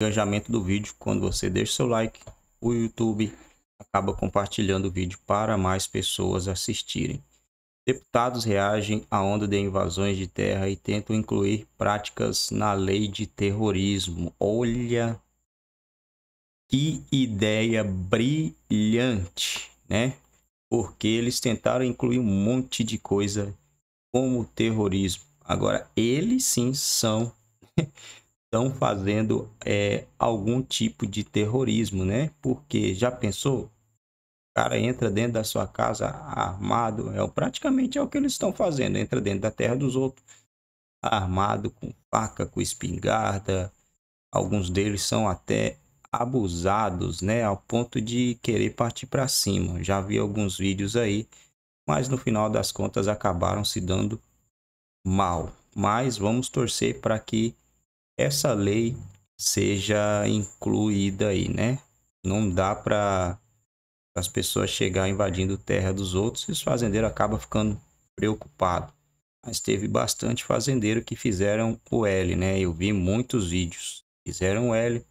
engajamento do vídeo. Quando você deixa seu like, o YouTube acaba compartilhando o vídeo para mais pessoas assistirem. Deputados reagem à onda de invasões de terra e tentam incluir práticas na lei de terrorismo. Olha que ideia brilhante, né? Porque eles tentaram incluir um monte de coisa como terrorismo. Agora, eles sim são estão fazendo é, algum tipo de terrorismo, né? Porque já pensou? O cara entra dentro da sua casa armado, é praticamente é o que eles estão fazendo, entra dentro da terra dos outros, armado com faca, com espingarda. Alguns deles são até abusados, né, ao ponto de querer partir para cima. Já vi alguns vídeos aí, mas no final das contas acabaram se dando mal. Mas vamos torcer para que essa lei seja incluída aí, né? Não dá para as pessoas chegar invadindo terra dos outros e os fazendeiros acabam ficando preocupados. Mas teve bastante fazendeiro que fizeram o L, né? Eu vi muitos vídeos. Fizeram o L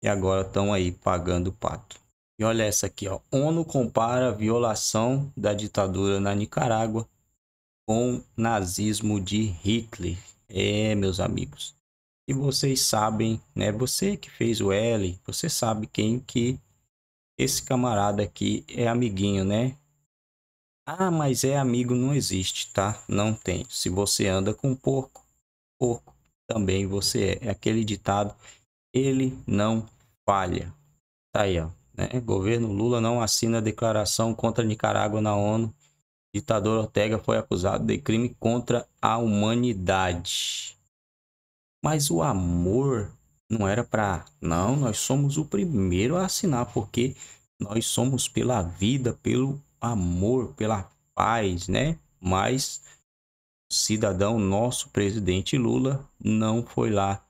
e agora estão aí pagando o pato. E olha essa aqui, ó. ONU compara a violação da ditadura na Nicarágua com nazismo de Hitler. É, meus amigos. E vocês sabem, né? Você que fez o L, você sabe quem que esse camarada aqui é amiguinho, né? Ah, mas é amigo não existe, tá? Não tem. Se você anda com porco, porco também você é. É aquele ditado, ele não falha. Tá aí, ó. Né? Governo Lula não assina declaração contra Nicarágua na ONU. Ditador Ortega foi acusado de crime contra a humanidade. Mas o amor não era para, não, nós somos o primeiro a assinar, porque nós somos pela vida, pelo amor, pela paz, né? Mas cidadão nosso presidente Lula não foi lá,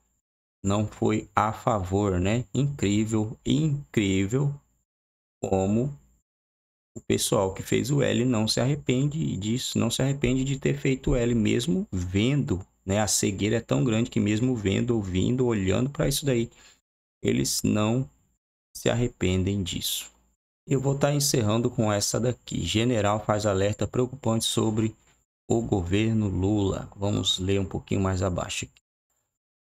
não foi a favor, né? Incrível, incrível como o pessoal que fez o L não se arrepende disso, não se arrepende de ter feito o L mesmo vendo né? A cegueira é tão grande que mesmo vendo, ouvindo, olhando para isso daí, eles não se arrependem disso. Eu vou estar tá encerrando com essa daqui. General faz alerta preocupante sobre o governo Lula. Vamos ler um pouquinho mais abaixo. Aqui.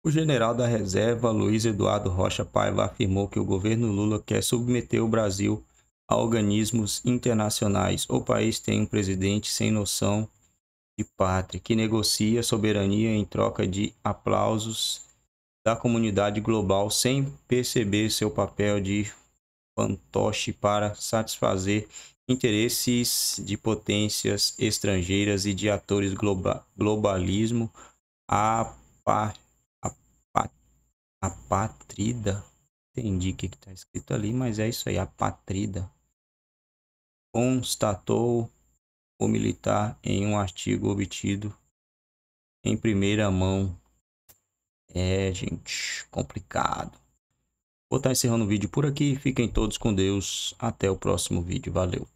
O general da reserva Luiz Eduardo Rocha Paiva afirmou que o governo Lula quer submeter o Brasil a organismos internacionais. O país tem um presidente sem noção de pátria, que negocia soberania em troca de aplausos da comunidade global sem perceber seu papel de fantoche para satisfazer interesses de potências estrangeiras e de atores globa globalismo apatrida. Entendi o que está escrito ali, mas é isso aí, apatrida. Constatou o militar em um artigo obtido em primeira mão. É, gente, complicado. Vou estar encerrando o vídeo por aqui. Fiquem todos com Deus. Até o próximo vídeo. Valeu.